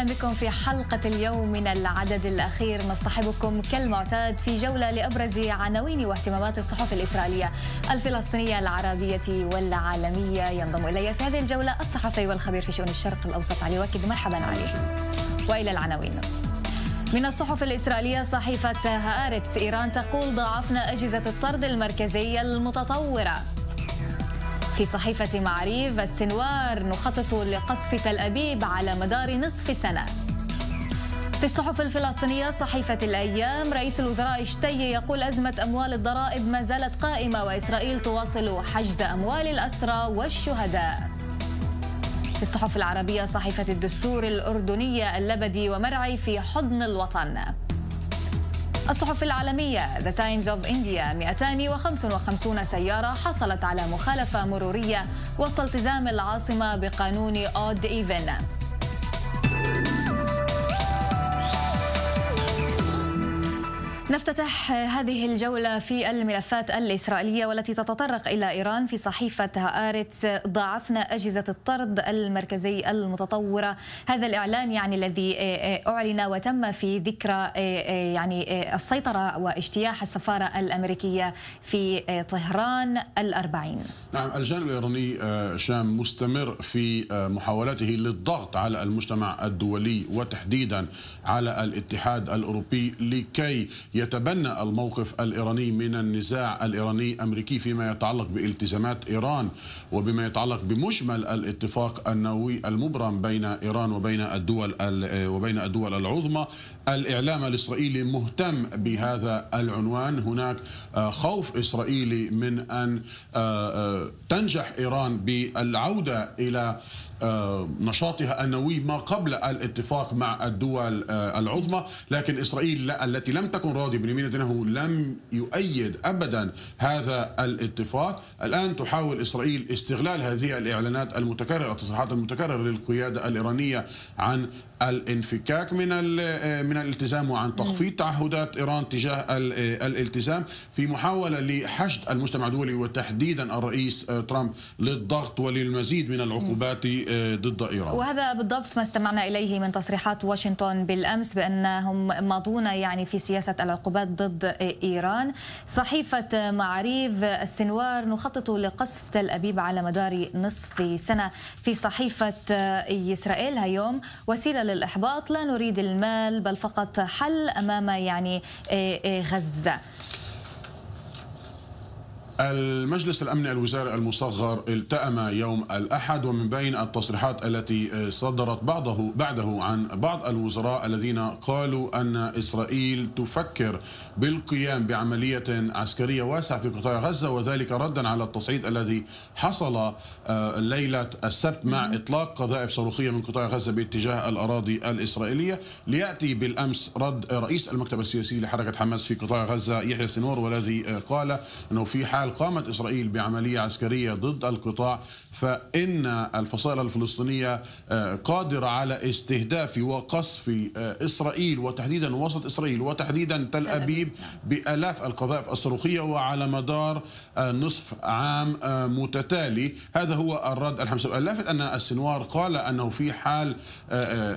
اهلا بكم في حلقه اليوم من العدد الاخير نصطحبكم كالمعتاد في جوله لابرز عناوين واهتمامات الصحف الاسرائيليه الفلسطينيه العربيه والعالميه ينضم الي في هذه الجوله الصحفي والخبير في شؤون الشرق الاوسط علي وكد مرحبا علي والى العناوين من الصحف الإسرائيلية صحيفة هآرتس إيران تقول ضعفنا أجهزة الطرد المركزية المتطورة في صحيفة معريف السنوار نخطط لقصف تل أبيب على مدار نصف سنة في الصحف الفلسطينية صحيفة الأيام رئيس الوزراء اشتي يقول أزمة أموال الضرائب ما زالت قائمة وإسرائيل تواصل حجز أموال الأسرى والشهداء في الصحف العربية صحيفة الدستور الأردنية اللبدي ومرعي في حضن الوطن الصحف العالمية The Times of India 255 سيارة حصلت على مخالفة مرورية وسط التزام العاصمة بقانون أود إيفن نفتتح هذه الجولة في الملفات الإسرائيلية والتي تتطرق إلى إيران في صحيفة هآرتس ضاعفنا أجهزة الطرد المركزي المتطورة هذا الإعلان يعني الذي أعلن وتم في ذكرى يعني السيطرة واجتياح السفارة الأمريكية في طهران الأربعين نعم الجانب الإيراني آه، شام مستمر في آه، محاولاته للضغط على المجتمع الدولي وتحديدا على الاتحاد الأوروبي لكي يتبنى الموقف الإيراني من النزاع الإيراني أمريكي فيما يتعلق بالتزامات إيران وبما يتعلق بمجمل الاتفاق النووي المبرم بين إيران وبين الدول وبين الدول العظمى الإعلام الإسرائيلي مهتم بهذا العنوان هناك آه، خوف إسرائيلي من أن آه، آه، تنجح إيران بالعودة إلى آه، نشاطها النووي ما قبل الاتفاق مع الدول آه، العظمى لكن إسرائيل التي لم تكن راضية بنيامين نتنياهو لم يؤيد أبدا هذا الاتفاق الآن تحاول إسرائيل استغلال هذه الإعلانات المتكررة التصريحات المتكررة للقيادة الإيرانية عن الانفكاك من آه، من الالتزام وعن تخفيض تعهدات إيران تجاه الالتزام في محاولة لحشد المجتمع الدولي وتحديدا الرئيس ترامب للضغط وللمزيد من العقوبات ضد إيران وهذا بالضبط ما استمعنا إليه من تصريحات واشنطن بالأمس بأنهم ماضون يعني في سياسة العقوبات ضد إيران صحيفة معاريف السنوار نخطط لقصف تل أبيب على مدار نصف سنة في صحيفة إسرائيل هيوم وسيلة للإحباط لا نريد المال بل فقط حل أمام يعني إيه إيه غزة المجلس الأمني الوزاري المصغر التأم يوم الأحد ومن بين التصريحات التي آه، صدرت بعضه بعده عن بعض الوزراء الذين قالوا أن إسرائيل تفكر بالقيام بعملية عسكرية واسعة في قطاع غزة وذلك ردا على التصعيد الذي حصل آه، ليلة السبت مع إطلاق قذائف صاروخية من قطاع غزة باتجاه الأراضي الإسرائيلية ليأتي بالأمس رد رئيس المكتب السياسي لحركة حماس في قطاع غزة يحيى سنور والذي آه، قال أنه في حال هل قامت إسرائيل بعملية عسكرية ضد القطاع فإن الفصائل الفلسطينية آه، قادرة على استهداف وقصف آه، إسرائيل وتحديدا وسط إسرائيل وتحديدا تل أبيب بألاف القذائف الصاروخية وعلى مدار آه، نصف عام متتالي هذا هو الرد الحمسي اللافت أن السنوار قال أنه في حال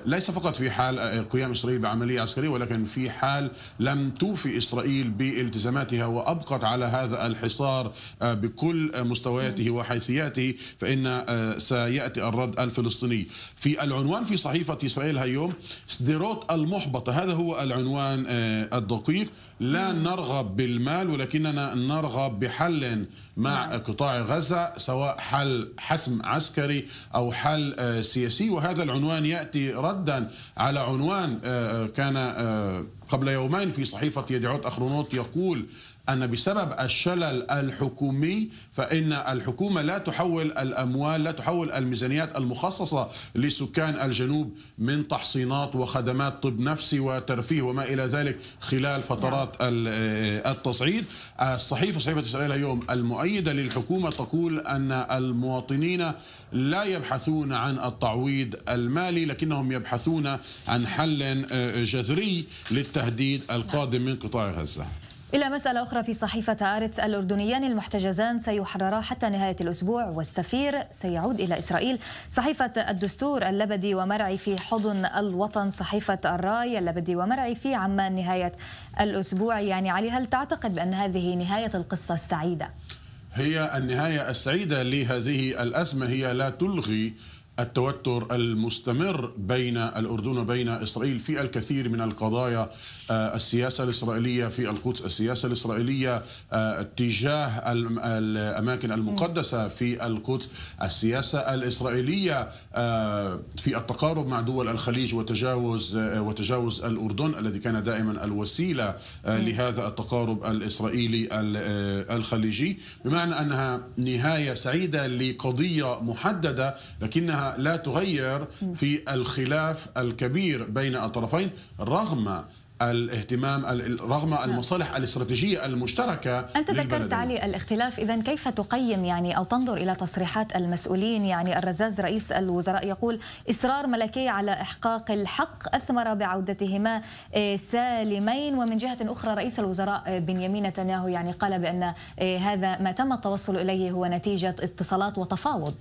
ليس فقط في حال قيام إسرائيل بعملية عسكرية ولكن في حال لم توفي إسرائيل بالتزاماتها وأبقت على هذا الحصار القرار آه، بكل مستوياته وحيثياته فإن آه، سيأتي الرد الفلسطيني في العنوان في صحيفة إسرائيل هيوم سديروت المحبطة هذا هو العنوان آه، الدقيق لا نرغب بالمال ولكننا نرغب بحل مع نعم. قطاع غزة سواء حل حسم عسكري أو حل سياسي وهذا العنوان يأتي ردا على عنوان كان قبل يومين في صحيفة يدعوت أخرونوت يقول أن بسبب الشلل الحكومي فإن الحكومة لا تحول الأموال لا تحول الميزانيات المخصصة لسكان الجنوب من تحصينات وخدمات طب نفسي وترفيه وما إلى ذلك خلال فترات نعم. التصعيد الصحيفة صحيفة إسرائيل اليوم المؤيدة للحكومة تقول أن المواطنين لا يبحثون عن التعويض المالي لكنهم يبحثون عن حل آه، جذري للتهديد القادم من قطاع غزة إلى مسألة أخرى في صحيفة آرتس الأردنيان المحتجزان سيحررا حتى نهاية الأسبوع والسفير سيعود إلى إسرائيل صحيفة الدستور اللبدي ومرعي في حضن الوطن صحيفة الراي اللبدي ومرعي في عمان نهاية الأسبوع يعني علي هل تعتقد بأن هذه نهاية القصة السعيدة؟ هي النهاية السعيدة لهذه الأزمة هي لا تلغي التوتر المستمر بين الأردن وبين إسرائيل في الكثير من القضايا آه، السياسة الإسرائيلية في القدس السياسة الإسرائيلية آه، تجاه الأماكن المقدسة في القدس السياسة الإسرائيلية آه، في التقارب مع دول الخليج وتجاوز وتجاوز الأردن الذي كان دائما الوسيلة لهذا التقارب الإسرائيلي الخليجي بمعنى أنها نهاية سعيدة لقضية محددة لكنها لا تغير في الخلاف الكبير بين الطرفين رغم الاهتمام رغم نعم. المصالح الاستراتيجية المشتركة أنت ذكرت علي الاختلاف إذا كيف تقيم يعني أو تنظر إلى تصريحات المسؤولين يعني الرزاز رئيس الوزراء يقول إصرار ملكي على إحقاق الحق أثمر بعودتهما آه، سالمين ومن جهة أخرى رئيس الوزراء آه، بنيامين نتنياهو يعني قال بأن آه، هذا ما تم التوصل إليه هو نتيجة اتصالات وتفاوض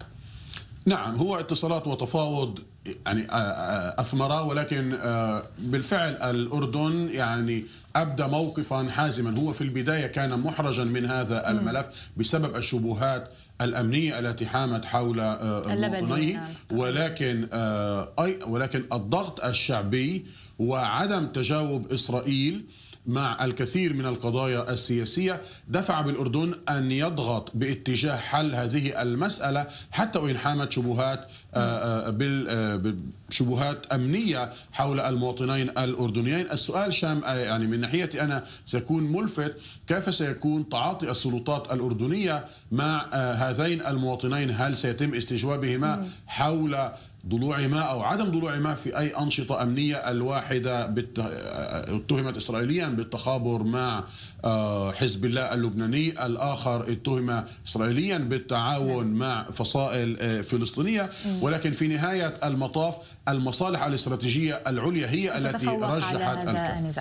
نعم هو اتصالات وتفاوض يعني آه، آه، اثمر ولكن آه، بالفعل الاردن يعني ابدى موقفا حازما هو في البدايه كان محرجا من هذا الملف بسبب الشبهات الامنيه التي حامت حول موطنيه نعم. ولكن ولكن الضغط الشعبي وعدم تجاوب اسرائيل مع الكثير من القضايا السياسية دفع بالأردن أن يضغط باتجاه حل هذه المسألة حتى وإن حامت شبهات آه، آه، آه، شبهات أمنية حول المواطنين الأردنيين السؤال شام يعني من ناحيتي أنا سيكون ملفت كيف سيكون تعاطي السلطات الأردنية مع هذين المواطنين هل سيتم استجوابهما حول ضلوع ما او عدم ضلوع ما في اي انشطه امنيه الواحده اتهمت اسرائيليا بالتخابر مع آه، حزب الله اللبناني، الاخر اتهم اسرائيليا بالتعاون نعم. مع فصائل آه، فلسطينيه، ولكن في نهايه المطاف المصالح الاستراتيجيه العليا هي التي رجحت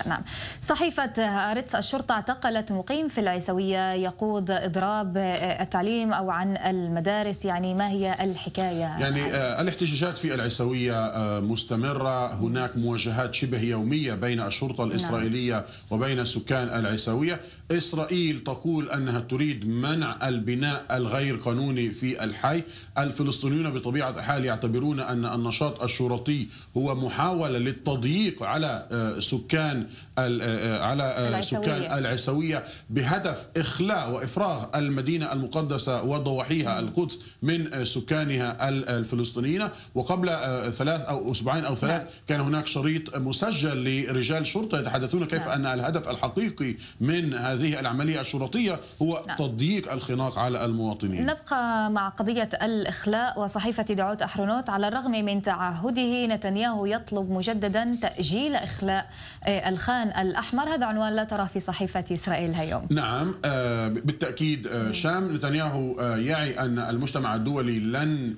نعم. صحيفه هارتس الشرطه اعتقلت مقيم في العيسويه يقود اضراب آه، التعليم او عن المدارس، يعني ما هي الحكايه؟ يعني الاحتجاجات نقاشات في العسوية آه، مستمرة هناك مواجهات شبه يومية بين الشرطة نعم. الإسرائيلية وبين سكان العسوية إسرائيل تقول أنها تريد منع البناء الغير قانوني في الحي الفلسطينيون بطبيعة الحال يعتبرون أن النشاط الشرطي هو محاولة للتضييق على آه، سكان آه، على سكان العسوية بهدف إخلاء وإفراغ المدينة المقدسة وضواحيها القدس من سكانها الفلسطينيين وقبل آه، ثلاث أو أسبوعين أو ثلاث نعم. كان هناك شريط مسجل لرجال شرطة يتحدثون كيف نعم. أن الهدف الحقيقي من هذه العملية الشرطية هو نعم. تضييق الخناق على المواطنين نبقى مع قضية الإخلاء وصحيفة دعوت أحرنوت على الرغم من تعهده نتنياهو يطلب مجددا تأجيل إخلاء آه، الخان الأحمر هذا عنوان لا ترى في صحيفة إسرائيل اليوم نعم آه، بالتأكيد شام نتنياهو يعي أن المجتمع الدولي لن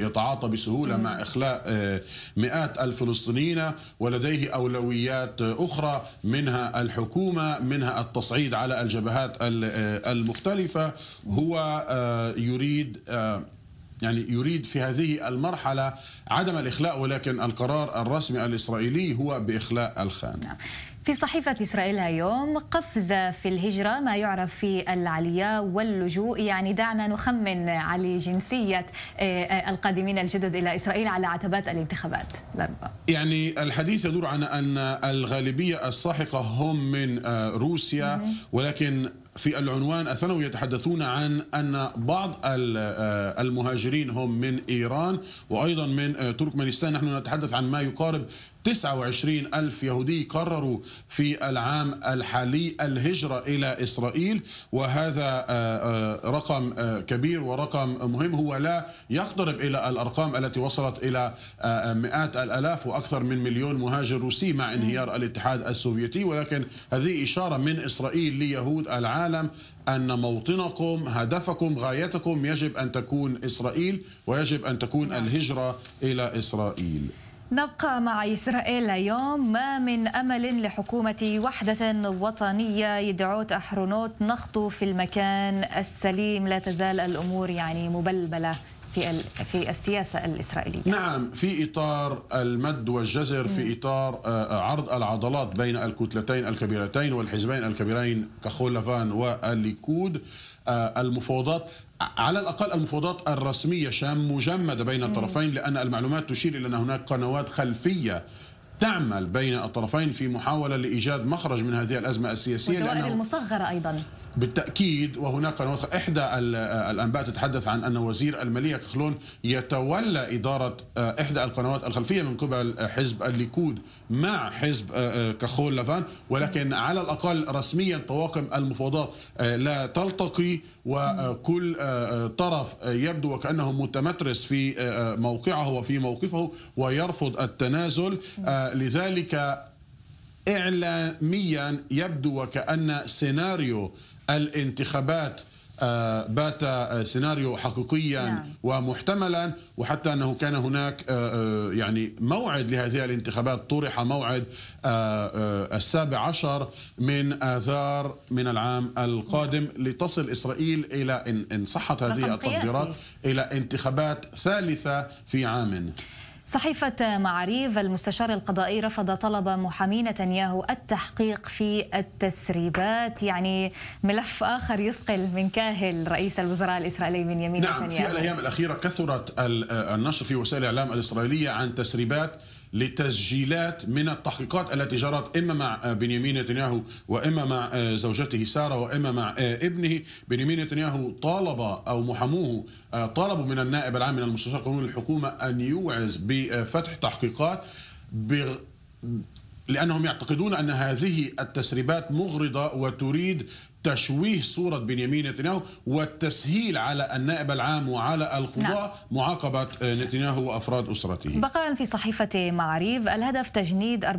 يتعاطى بسهولة مع إخلاء آه، مئات الفلسطينيين ولديه أولويات أخرى منها الحكومة منها التصعيد على الجبهات آه، المختلفة هو آه، يريد يعني يريد في هذه المرحلة عدم الإخلاء ولكن القرار الرسمي الإسرائيلي هو بإخلاء الخان نعم. في صحيفة إسرائيل اليوم قفزة في الهجرة ما يعرف في العلياء واللجوء يعني دعنا نخمن على جنسية آه، آه، القادمين الجدد إلى إسرائيل على عتبات الانتخابات الأربعة يعني الحديث يدور عن ان الغالبيه الساحقه هم من آه، روسيا ولكن في العنوان الثانوي يتحدثون عن ان بعض آه، المهاجرين هم من ايران وايضا من آه، تركمانستان نحن نتحدث عن ما يقارب 29 ألف يهودي قرروا في العام الحالي الهجرة إلى إسرائيل وهذا رقم كبير ورقم مهم هو لا يقترب إلى الأرقام التي وصلت إلى مئات الألاف وأكثر أكثر من مليون مهاجر روسي مع انهيار الاتحاد السوفيتي ولكن هذه إشارة من إسرائيل ليهود العالم أن موطنكم هدفكم غايتكم يجب أن تكون إسرائيل ويجب أن تكون نعم. الهجرة إلى إسرائيل نبقى مع إسرائيل اليوم ما من أمل لحكومة وحدة وطنية يدعو أحرونوت نخطو في المكان السليم لا تزال الأمور يعني مبلبلة في في السياسه الاسرائيليه نعم في اطار المد والجزر في اطار آه، آه، عرض العضلات بين الكتلتين الكبيرتين والحزبين الكبيرين كحول لافان والليكود آه، المفاوضات على الأقل المفاوضات الرسمية شام مجمدة بين الطرفين لأن المعلومات تشير إلى أن هناك قنوات خلفية تعمل بين الطرفين في محاولة لإيجاد مخرج من هذه الأزمة السياسية والدوائر المصغرة أيضا بالتأكيد وهناك قنوات إحدى آه، الأنباء تتحدث عن أن وزير المالية كخلون يتولى إدارة آه، إحدى القنوات الخلفية من قبل آه، حزب الليكود مع حزب كخول لافان ولكن على الأقل رسميا طواقم المفاوضات لا تلتقي وكل طرف يبدو وكأنه متمترس في موقعه وفي موقفه ويرفض التنازل لذلك إعلاميا يبدو وكأن سيناريو الانتخابات آه، بات آه، سيناريو حقيقيا نعم. ومحتملا وحتى انه كان هناك آه، يعني موعد لهذه الانتخابات طرح موعد السابع عشر من اذار من العام القادم نعم. لتصل اسرائيل الى ان صحت هذه التقديرات الى انتخابات ثالثه في عام صحيفة معاريف المستشار القضائي رفض طلب محامي نتنياهو التحقيق في التسريبات يعني ملف آخر يثقل من كاهل رئيس الوزراء الإسرائيلي يمين نعم نتنياهو نعم في الأيام الأخيرة كثرت النشر في وسائل الإعلام الإسرائيلية عن تسريبات لتسجيلات من التحقيقات التي جرت إما مع بنيامين نتنياهو وإما مع زوجته سارة وإما مع ابنه بنيامين نتنياهو طالب أو محاموه طالبوا من النائب العام من المستشار القانوني للحكومة أن يوعز بفتح تحقيقات بغ... لأنهم يعتقدون أن هذه التسريبات مغرضة وتريد تشويه صورة بنيامين نتنياهو والتسهيل على النائب العام وعلى القضاء نعم. معاقبة آه، نتنياهو وأفراد أسرته بقاء في صحيفة معاريف الهدف تجنيد 40%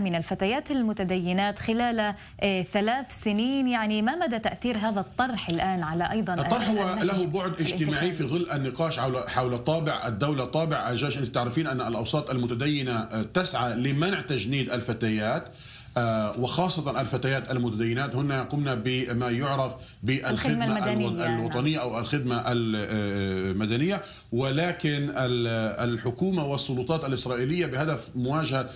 من الفتيات المتدينات خلال آه، ثلاث سنين يعني ما مدى تأثير هذا الطرح الآن على أيضا الطرح هو له بعد اجتماعي في ظل النقاش حول حول طابع الدولة طابع الجيش أنت تعرفين أن الأوساط المتدينة آه، تسعى لمنع تجنيد الفتيات آه، وخاصة الفتيات المتدينات هن قمنا بما يعرف بالخدمة المدنية نعم. الوطنية أو الخدمة آه، المدنية ولكن الحكومة والسلطات الإسرائيلية بهدف مواجهة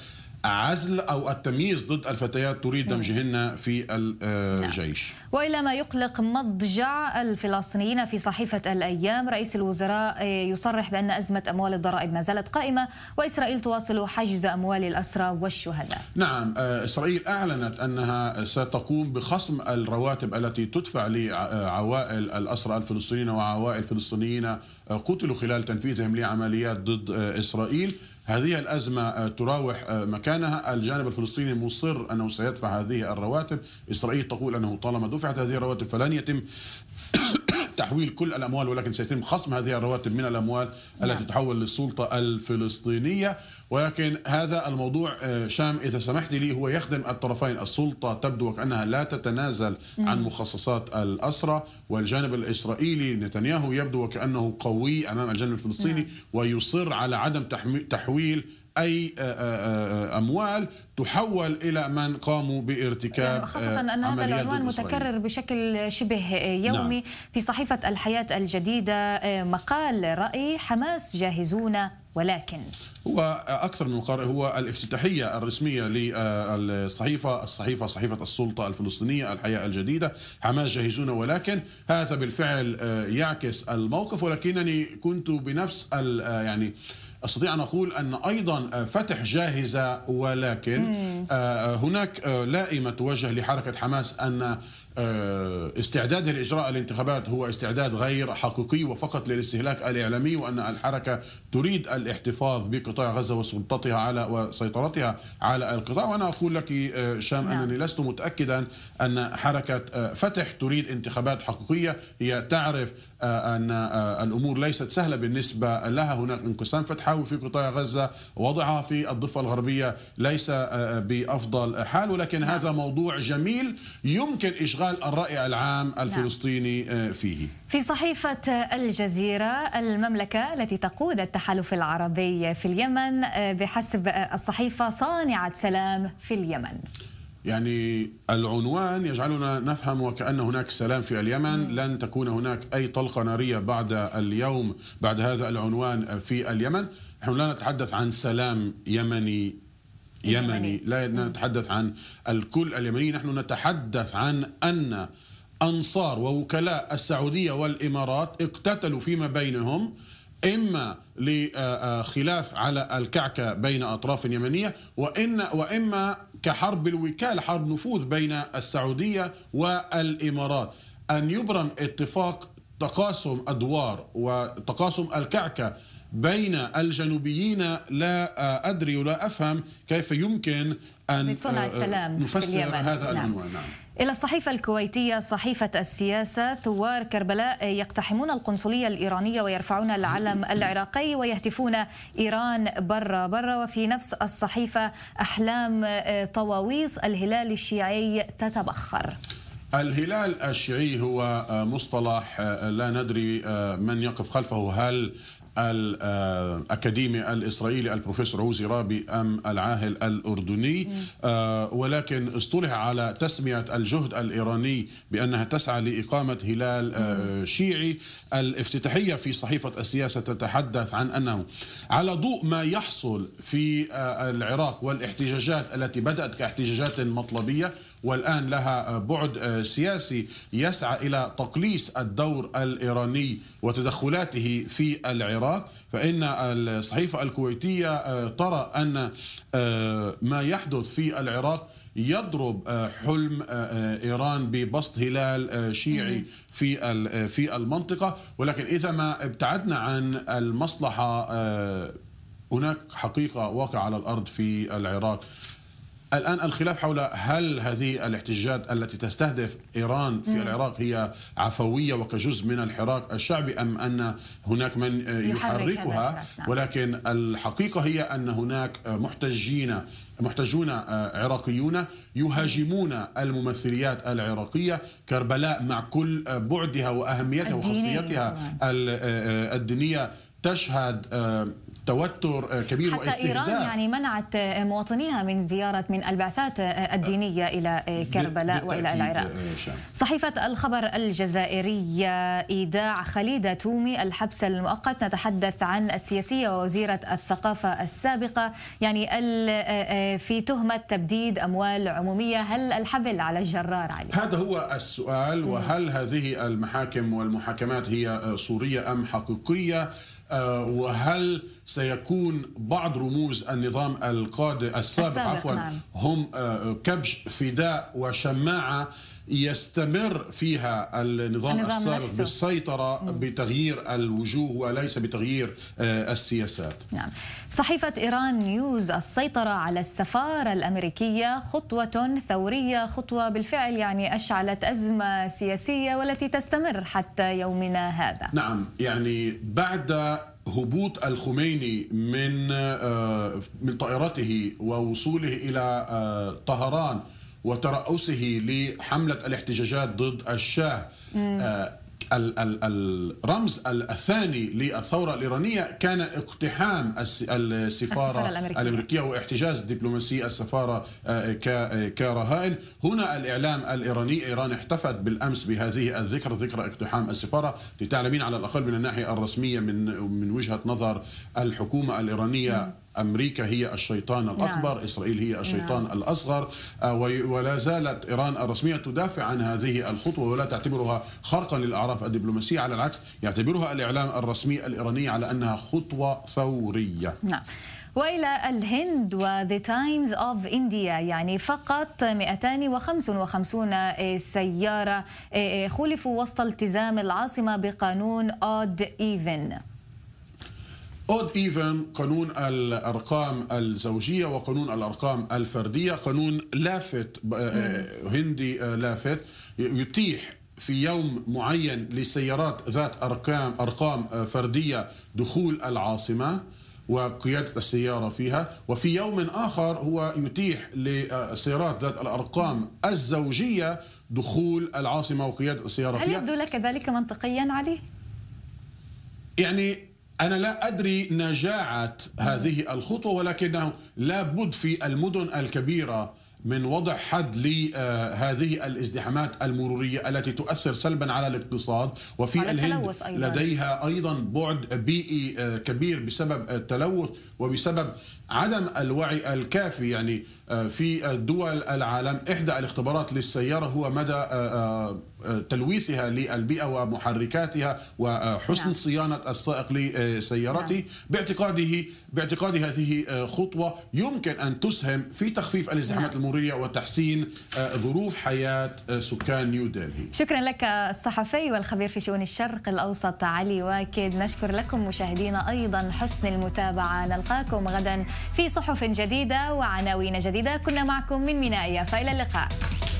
عزل أو التمييز ضد الفتيات تريد نعم. دمجهن في الجيش نعم. وإلى ما يقلق مضجع الفلسطينيين في صحيفة الأيام رئيس الوزراء يصرح بأن أزمة أموال الضرائب ما زالت قائمة وإسرائيل تواصل حجز أموال الأسرى والشهداء نعم آه، إسرائيل أعلنت أنها ستقوم بخصم الرواتب التي تدفع لعوائل الأسرى الفلسطينيين وعوائل الفلسطينيين آه، قتلوا خلال تنفيذهم لعمليات ضد آه، إسرائيل هذه الأزمة آه، تراوح آه، مكانها الجانب الفلسطيني مصر أنه سيدفع هذه الرواتب إسرائيل تقول أنه طالما دفعت هذه الرواتب فلن يتم تحويل كل الأموال ولكن سيتم خصم هذه الرواتب من الأموال نعم. التي تحول للسلطة الفلسطينية ولكن هذا الموضوع آه، شام إذا سمحت لي هو يخدم الطرفين السلطة تبدو وكأنها لا تتنازل عن مخصصات الأسرة والجانب الإسرائيلي نتنياهو يبدو وكأنه قوي أمام الجانب الفلسطيني نعم. ويصر على عدم تحويل أي آه، آه، آه، أموال تحول إلى من قاموا بارتكاب خاصة أن هذا العنوان متكرر بشكل شبه يومي نعم. في صحيفة الحياة الجديدة مقال رأي حماس جاهزون ولكن هو أكثر من قارئ هو الافتتاحية الرسمية للصحيفة الصحيفة صحيفة السلطة الفلسطينية الحياة الجديدة حماس جاهزون ولكن هذا بالفعل يعكس الموقف ولكنني كنت بنفس يعني أستطيع أن أقول أن أيضا آه، فتح جاهزة ولكن آه، آه، هناك لائمة توجه لحركة حماس أن استعدادها لإجراء الانتخابات هو استعداد غير حقيقي وفقط للاستهلاك الإعلامي وأن الحركة تريد الاحتفاظ بقطاع غزة وسلطتها على وسيطرتها على القطاع وأنا أقول لك شام نعم. أنني لست متأكدا أن حركة فتح تريد انتخابات حقيقية هي تعرف آه، أن آه، الأمور ليست سهلة بالنسبة لها هناك انقسام فتحاوي في قطاع غزة وضعها في الضفة الغربية ليس آه، بأفضل حال ولكن نعم. هذا موضوع جميل يمكن إشغال الرأي العام نعم. الفلسطيني فيه في صحيفة الجزيرة المملكة التي تقود التحالف العربي في اليمن بحسب الصحيفة صانعة سلام في اليمن يعني العنوان يجعلنا نفهم وكأن هناك سلام في اليمن لن تكون هناك أي طلقة نارية بعد اليوم بعد هذا العنوان في اليمن نحن لا نتحدث عن سلام يمني يمني لا نتحدث عن الكل اليمني نحن نتحدث عن أن أنصار ووكلاء السعودية والإمارات اقتتلوا فيما بينهم إما لخلاف على الكعكة بين أطراف يمنية وإن وإما كحرب الوكالة حرب نفوذ بين السعودية والإمارات أن يبرم اتفاق تقاسم أدوار وتقاسم الكعكة بين الجنوبيين لا أدري ولا أفهم كيف يمكن أن صنع السلام آه، نفسر في اليمن. هذا نعم. العنوان نعم. إلى الصحيفة الكويتية صحيفة السياسة ثوار كربلاء يقتحمون القنصلية الإيرانية ويرفعون العلم العراقي ويهتفون إيران برا برا وفي نفس الصحيفة أحلام آه، طواويس الهلال الشيعي تتبخر الهلال الشيعي هو آه، مصطلح لا ندري من يقف خلفه هل الأكاديمي الإسرائيلي البروفيسور عوزي رابي أم العاهل الأردني آه، ولكن اصطلح على تسمية الجهد الإيراني بأنها تسعى لإقامة هلال آه، شيعي الافتتاحية في صحيفة السياسة تتحدث عن أنه على ضوء ما يحصل في آه، العراق والاحتجاجات التي بدأت كاحتجاجات مطلبية والآن لها بعد آه، سياسي يسعى إلى تقليص الدور الإيراني وتدخلاته في العراق فإن الصحيفة الكويتية آه، ترى أن آه، ما يحدث في العراق يضرب حلم ايران ببسط هلال شيعي في في المنطقه ولكن اذا ما ابتعدنا عن المصلحه هناك حقيقه واقعه على الارض في العراق الآن الخلاف حول هل هذه الاحتجاجات التي تستهدف إيران في العراق هي عفوية وكجزء من الحراك الشعبي أم أن هناك من يحركها نعم. ولكن الحقيقة هي أن هناك محتجين محتجون آه، عراقيون يهاجمون الممثليات العراقية كربلاء مع كل آه، بعدها وأهميتها وخاصيتها آه، الدينية تشهد توتر آه، كبير حتى واستهداف إيران يعني منعت آه، مواطنيها من زيارة من البعثات آه، الدينية إلى كربلاء وإلى العراق صحيفة الخبر الجزائرية إيداع خليدة تومي الحبس المؤقت نتحدث عن السياسية ووزيرة الثقافة السابقة يعني في تهمة تبديد أموال عمومية هل الحبل على الجرار علي؟ هذا هو السؤال وهل هذه المحاكم والمحاكمات هي صورية أم حقيقية؟ آه، وهل سيكون بعض رموز النظام القادم السابق, السابق عفوا نعم. هم آه، كبش فداء وشماعه يستمر فيها النظام, النظام السابق بالسيطرة بتغيير الوجوه وليس بتغيير آه، السياسات نعم صحيفة إيران نيوز السيطرة على السفارة الأمريكية خطوة ثورية خطوة بالفعل يعني أشعلت أزمة سياسية والتي تستمر حتى يومنا هذا نعم يعني بعد هبوط الخميني من آه، من طائرته ووصوله إلى آه، طهران وترأسه لحملة الاحتجاجات ضد الشاه آه، الرمز الثاني للثورة الإيرانية كان اقتحام السفارة الأمريكية. الأمريكية واحتجاز دبلوماسي السفارة آه، آه، كرهائن هنا الإعلام الإيراني إيران احتفت بالأمس بهذه الذكرى ذكرى اقتحام السفارة لتعلمين على الأقل من الناحية الرسمية من من وجهة نظر الحكومة الإيرانية أمريكا هي الشيطان نعم. الأكبر نعم. إسرائيل هي الشيطان نعم. الأصغر آه، ولا زالت إيران الرسمية تدافع عن هذه الخطوة ولا تعتبرها خرقا للأعراف الدبلوماسية على العكس يعتبرها الإعلام الرسمي الإيراني على أنها خطوة فورية نعم وإلى الهند وذا تايمز أوف إنديا يعني فقط 255 سيارة آه، آه، خلفوا وسط التزام العاصمة بقانون أود إيفن اود ايفن قانون الارقام الزوجيه وقانون الارقام الفرديه قانون لافت آه، هندي آه، لافت يتيح في يوم معين لسيارات ذات ارقام ارقام آه، فرديه دخول العاصمه وقيادة السيارة فيها وفي يوم آخر هو يتيح للسيارات ذات الأرقام الزوجية دخول العاصمة وقيادة السيارة هل فيها هل يبدو لك ذلك منطقيا علي؟ يعني أنا لا أدري نجاعة هذه الخطوة ولكنه لابد في المدن الكبيرة من وضع حد لهذه آه، الازدحامات المرورية التي تؤثر سلبا على الاقتصاد وفي الهند أيضاً. لديها أيضا بعد بيئي آه، كبير بسبب التلوث وبسبب عدم الوعي الكافي يعني آه، في دول العالم إحدى الاختبارات للسيارة هو مدى آه، آه، تلويثها للبيئة ومحركاتها وحسن نعم. صيانة السائق لسيارته نعم. باعتقاده باعتقادي هذه خطوة يمكن أن تسهم في تخفيف الازدحامات نعم. المرورية وتحسين ظروف حياة سكان نيو دلهي شكرا لك الصحفي والخبير في شؤون الشرق الأوسط علي واكد نشكر لكم مشاهدينا أيضا حسن المتابعة نلقاكم غدا في صحف جديدة وعناوين جديدة كنا معكم من ميناء يافا إلى اللقاء